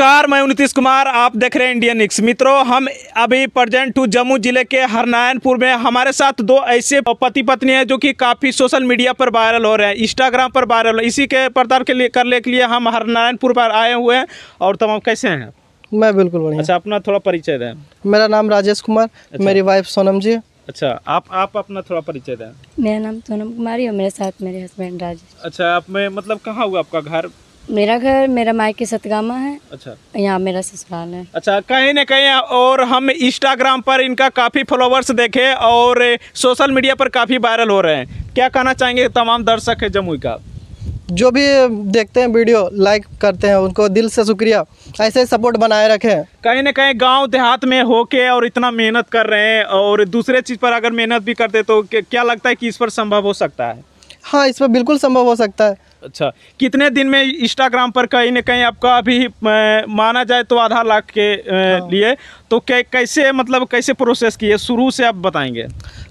नमस्कार मैं नीतीश कुमार आप देख रहे हैं इंडियन निक्स मित्रों हम अभी प्रजेंट टू जम्मू जिले के हरनायनपुर में हमारे साथ दो ऐसे पति पत्नी हैं जो कि काफ़ी सोशल मीडिया पर वायरल हो रहे हैं इंस्टाग्राम पर वायरल हो इसी के पड़ताल के लिए करने के लिए हम हरनायनपुर पर आए हुए हैं और तमाम कैसे हैं मैं बिल्कुल बढ़िया अच्छा अपना थोड़ा परिचय दें मेरा नाम राजेश कुमार अच्छा। मेरी वाइफ सोनम जी अच्छा आप आप अपना थोड़ा परिचय दें मेरा नाम सोनम कुमारी और मेरे साथ मेरे हस्बैंड राजेश अच्छा आप में मतलब कहाँ हुआ आपका घर मेरा घर मेरा मायके सतगामा है अच्छा यहाँ मेरा ससुराल है अच्छा कहीं ना कहीं और हम इंस्टाग्राम पर इनका काफ़ी फॉलोवर्स देखे और सोशल मीडिया पर काफ़ी वायरल हो रहे हैं क्या कहना चाहेंगे तमाम दर्शक है जमुई का जो भी देखते हैं वीडियो लाइक करते हैं उनको दिल से शुक्रिया ऐसे सपोर्ट बनाए रखें कहीं ना कहीं गांव देहात में होके और इतना मेहनत कर रहे हैं और दूसरे चीज़ पर अगर मेहनत भी करते तो क्या लगता है कि इस पर संभव हो सकता है हाँ इस पर बिल्कुल संभव हो सकता है अच्छा कितने दिन में इंस्टाग्राम पर कहीं ना कहीं आपका अभी माना जाए तो आधा लाख के हाँ। लिए तो कै, कैसे मतलब कैसे प्रोसेस किए शुरू से आप बताएंगे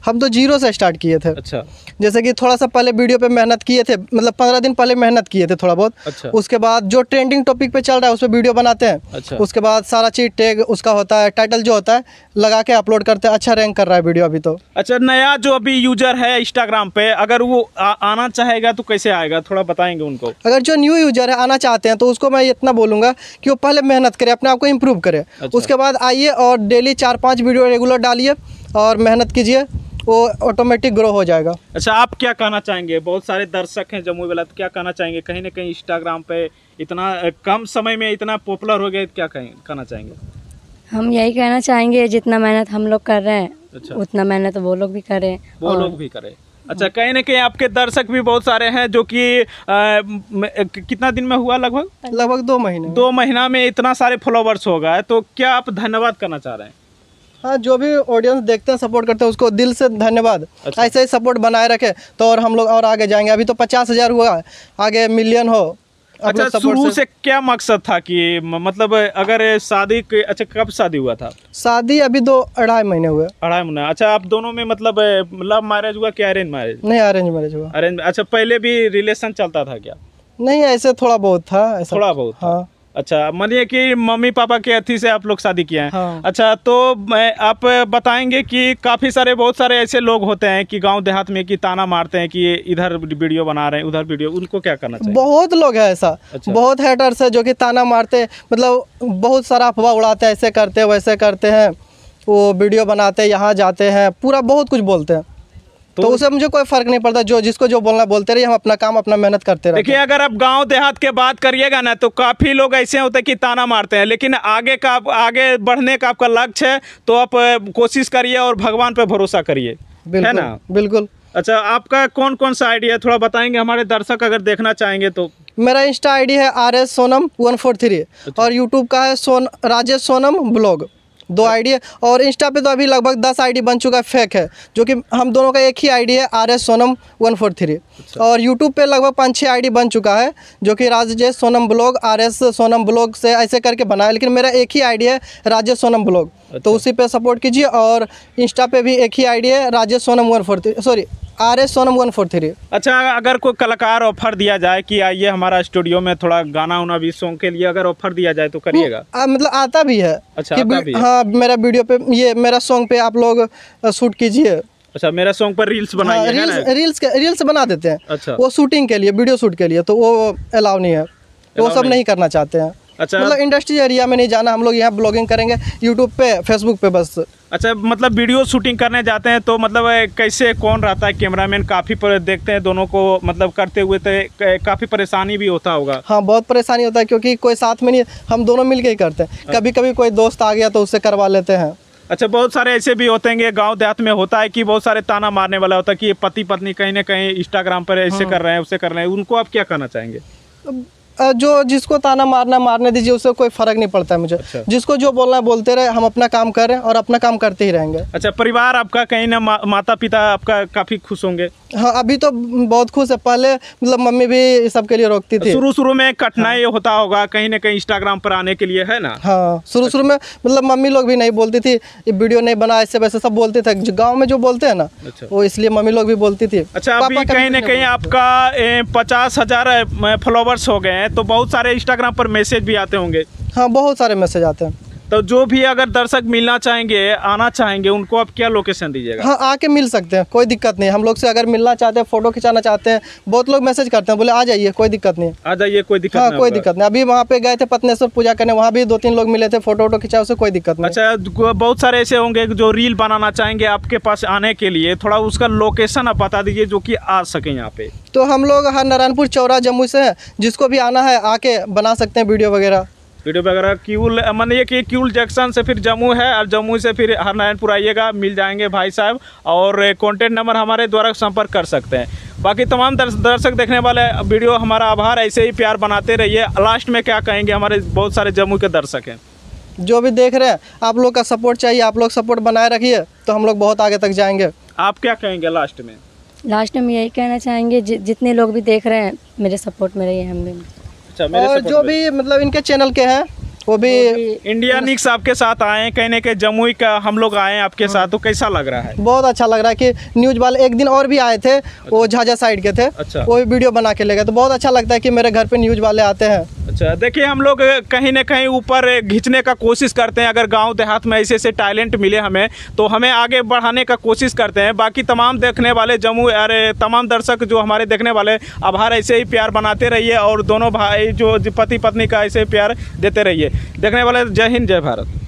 हम तो जीरो से स्टार्ट किए थे अच्छा जैसे कि थोड़ा सा पहले वीडियो पे मेहनत किए थे मतलब पंद्रह दिन पहले मेहनत किए थे थोड़ा बहुत अच्छा उसके बाद जो ट्रेंडिंग टॉपिक पे चल रहा है उस पर वीडियो बनाते हैं अच्छा उसके बाद सारा चीज़ टैग उसका होता है टाइटल जो होता है लगा के अपलोड करते हैं अच्छा रैंक कर रहा है वीडियो अभी तो अच्छा नया जो अभी यूजर है इंस्टाग्राम पे अगर वो आना चाहेगा तो कैसे आएगा थोड़ा बताएंगे उनको अगर जो न्यू यूजर है आना चाहते हैं तो उसको मैं इतना बोलूंगा कि वो पहले मेहनत करे अपने आप को इम्प्रूव करे अच्छा। उसके बाद आइए और डेली चार पांच वीडियो रेगुलर डालिए और मेहनत कीजिए वो ऑटोमेटिक ग्रो हो जाएगा अच्छा आप क्या कहना चाहेंगे बहुत सारे दर्शक हैं जम्मू वाला तो क्या कहना चाहेंगे कहीं ना कहीं इंस्टाग्राम पे इतना कम समय में इतना पॉपुलर हो गया क्या कहना चाहेंगे हम यही कहना चाहेंगे जितना मेहनत हम लोग कर रहे हैं अच्छा। उतना मेहनत तो वो लोग भी करें वो लोग भी करें अच्छा कहीं ना कहीं आपके दर्शक भी बहुत सारे हैं जो कि कितना दिन में हुआ लगभग लगभग दो महीने दो महीना में इतना सारे फॉलोवर्स हो गए तो क्या आप धन्यवाद करना चाह रहे हैं हाँ जो भी ऑडियंस देखते हैं सपोर्ट करते हैं उसको दिल से धन्यवाद अच्छा। ऐसे ही सपोर्ट बनाए रखे तो और हम लोग और आगे जाएंगे अभी तो पचास हज़ार हुआ आगे मिलियन हो अच्छा शुरू से क्या मकसद था कि मतलब अगर शादी अच्छा कब शादी हुआ था शादी अभी दो अढ़ाई महीने हुए अढ़ाई महीने अच्छा आप दोनों में मतलब लव मैरिज हुआ क्या अरेंज मैरिज नहीं अरेंज मैरिज हुआ अरेंज अच्छा पहले भी रिलेशन चलता था क्या नहीं ऐसे थोड़ा बहुत था ऐसा थोड़ा बहुत हाँ अच्छा मानिए कि मम्मी पापा के अथी से आप लोग शादी किए हैं हाँ। अच्छा तो मैं आप बताएंगे कि काफ़ी सारे बहुत सारे ऐसे लोग होते हैं कि गांव देहात में कि ताना मारते हैं कि इधर वीडियो बना रहे हैं उधर वीडियो उनको क्या करना चाहिए बहुत लोग है ऐसा अच्छा। बहुत हैटर्स है जो कि ताना मारते मतलब बहुत सारा अफवाह उड़ाते हैं ऐसे करते वैसे करते हैं वो वीडियो बनाते यहाँ जाते हैं पूरा बहुत कुछ बोलते हैं तो, तो उसे मुझे कोई फर्क नहीं पड़ता जो जिसको जो बोलना बोलते रहे हम अपना काम अपना मेहनत करते रहे देखिए अगर आप गांव देहात के बात करिएगा ना तो काफ़ी लोग ऐसे होते कि ताना मारते हैं लेकिन आगे का आगे बढ़ने का आपका लक्ष्य है तो आप कोशिश करिए और भगवान पर भरोसा करिए है ना बिल्कुल अच्छा आपका कौन कौन सा आइडिया है थोड़ा बताएंगे हमारे दर्शक अगर देखना चाहेंगे तो मेरा इंस्टा आईडी है R S Sonam one four three अच्छा। और यूट्यूब का है सोन राजेश सोनम ब्लॉग दो आईडी है और इंस्टा पे तो अभी लगभग दस आईडी बन चुका है फेक है जो कि हम दोनों का एक ही आईडी है R S Sonam one four three और यूट्यूब पे लगभग पाँच छः आईडी बन चुका है जो कि Rajesh Sonam blog R S Sonam blog से ऐसे करके बना है लेकिन मेरा एक ही आईडी है राजेश सोनम ब्लॉग तो अच्छा। उसी पर सपोर्ट कीजिए और इंस्टा पे भी एक ही आईडी है Rajesh Sonam one four three sorry R S Sonam one four three अच्छा अगर कोई कलाकार ऑफर दिया जाए कि आइए हमारा स्टूडियो में थोड़ा गाना उना भी सॉन्ग के लिए अगर ऑफर दिया जाए तो करिएगा हम्म, मतलब आता भी है अच्छा कि आता भी है। हाँ मेरा वीडियो पे ये मेरा सॉन्ग पे आप लोग शूट कीजिए अच्छा मेरा सॉन्ग पर रील्स बना हाँ, रील्स रील्स के, रील्स बना देते हैं अच्छा वो शूटिंग के लिए वीडियो शूट के लिए तो वो अलाउ नहीं है वो सब नहीं करना चाहते हैं अच्छा मतलब इंडस्ट्री एरिया में नहीं जाना हम लोग यहाँ ब्लॉगिंग करेंगे यूट्यूब पे फेसबुक पे बस अच्छा मतलब वीडियो शूटिंग करने जाते हैं तो मतलब कैसे कौन रहता है कैमरा मैन काफ़ी देखते हैं दोनों को मतलब करते हुए तो काफ़ी परेशानी भी होता होगा हाँ बहुत परेशानी होता है क्योंकि कोई साथ में नहीं हम दोनों मिल ही करते हैं अच्छा। कभी कभी कोई दोस्त आ गया तो उससे करवा लेते हैं अच्छा बहुत सारे ऐसे भी होते हैं गांव देहात में होता है कि बहुत सारे ताना मारने वाला होता है कि ये पति पत्नी कहीं ना कहीं इंस्टाग्राम पर ऐसे हाँ। कर रहे हैं उसे कर रहे हैं उनको आप क्या कहना चाहेंगे जो जिसको ताना मारना मारने दीजिए उससे कोई फर्क नहीं पड़ता है मुझे अच्छा। जिसको जो बोलना है बोलते रहे हम अपना काम करें और अपना काम करते ही रहेंगे अच्छा परिवार आपका कहीं ना माता पिता आपका काफी खुश होंगे हाँ अभी तो बहुत खुश है पहले मतलब मम्मी भी सबके लिए रोकती थी शुरू शुरू में हाँ। कठिनाई हाँ। होता होगा कहीं ना कहीं इंस्टाग्राम पर आने के लिए है ना हाँ शुरू शुरू में मतलब मम्मी लोग भी नहीं बोलती थी ये वीडियो नहीं बना ऐसे वैसे सब बोलते थे गाँव में जो बोलते हैं ना अच्छा। वो इसलिए मम्मी लोग भी बोलती थी अच्छा अभी कहीं ना कहीं आपका पचास हजार फॉलोवर्स हो गए हैं तो बहुत सारे इंस्टाग्राम पर मैसेज भी आते होंगे हाँ बहुत सारे मैसेज आते हैं तो जो भी अगर दर्शक मिलना चाहेंगे आना चाहेंगे उनको आप क्या लोकेशन दीजिएगा हाँ आके मिल सकते हैं कोई दिक्कत नहीं हम लोग से अगर मिलना चाहते हैं फोटो खिंचाना चाहते हैं बहुत लोग मैसेज करते हैं बोले आ जाइए कोई दिक्कत नहीं आ जाइए कोई दिक्कत हाँ कोई दिक्कत नहीं अभी वहाँ पे गए थे पत्नेश्वर पूजा करने वहाँ भी दो तीन लोग मिले थे फोटो वोटो खिंचा उसे कोई दिक्कत नहीं अच्छा बहुत सारे ऐसे होंगे जो रील बनाना चाहेंगे आपके पास आने के लिए थोड़ा उसका लोकेशन आप बता दीजिए जो की आ सके यहाँ पे तो हम लोग हर नारायणपुर चौरा जम्मू से जिसको भी आना है आके बना सकते हैं वीडियो वगैरह वीडियो वगैरह क्यूल मान ये कि क्यूल जंक्शन से फिर जम्मू है और जम्मू से फिर हर नारायणपुर आइएगा मिल जाएंगे भाई साहब और कॉन्टैक्ट नंबर हमारे द्वारा संपर्क कर सकते हैं बाकी तमाम दर्शक देखने वाले वीडियो हमारा आभार ऐसे ही प्यार बनाते रहिए लास्ट में क्या कहेंगे हमारे बहुत सारे जम्मू के दर्शक हैं जो भी देख रहे हैं आप लोग का सपोर्ट चाहिए आप लोग सपोर्ट बनाए रखिए तो हम लोग बहुत आगे तक जाएंगे आप क्या कहेंगे लास्ट में लास्ट में यही कहना चाहेंगे जि जितने लोग भी देख रहे हैं मेरे सपोर्ट में रहिए हम भी अच्छा मेरे और जो भी मतलब इनके चैनल के हैं वो भी इंडिया निक्स आपके साथ आए कहने के जमुई का हम लोग आए आपके हाँ। साथ तो कैसा लग रहा है बहुत अच्छा लग रहा है कि न्यूज वाले एक दिन और भी आए थे अच्छा। वो झाझा साइड के थे अच्छा। वो वीडियो बना के ले गए तो बहुत अच्छा लगता है कि मेरे घर पे न्यूज वाले आते हैं अच्छा देखिए हम लोग कहीं ना कहीं ऊपर खींचने का कोशिश करते हैं अगर गांव देहात में ऐसे ऐसे टैलेंट मिले हमें तो हमें आगे बढ़ाने का कोशिश करते हैं बाकी तमाम देखने वाले जम्मू अरे तमाम दर्शक जो हमारे देखने वाले आभार ऐसे ही प्यार बनाते रहिए और दोनों भाई जो पति पत्नी का ऐसे प्यार देते रहिए देखने वाले जय हिंद जय भारत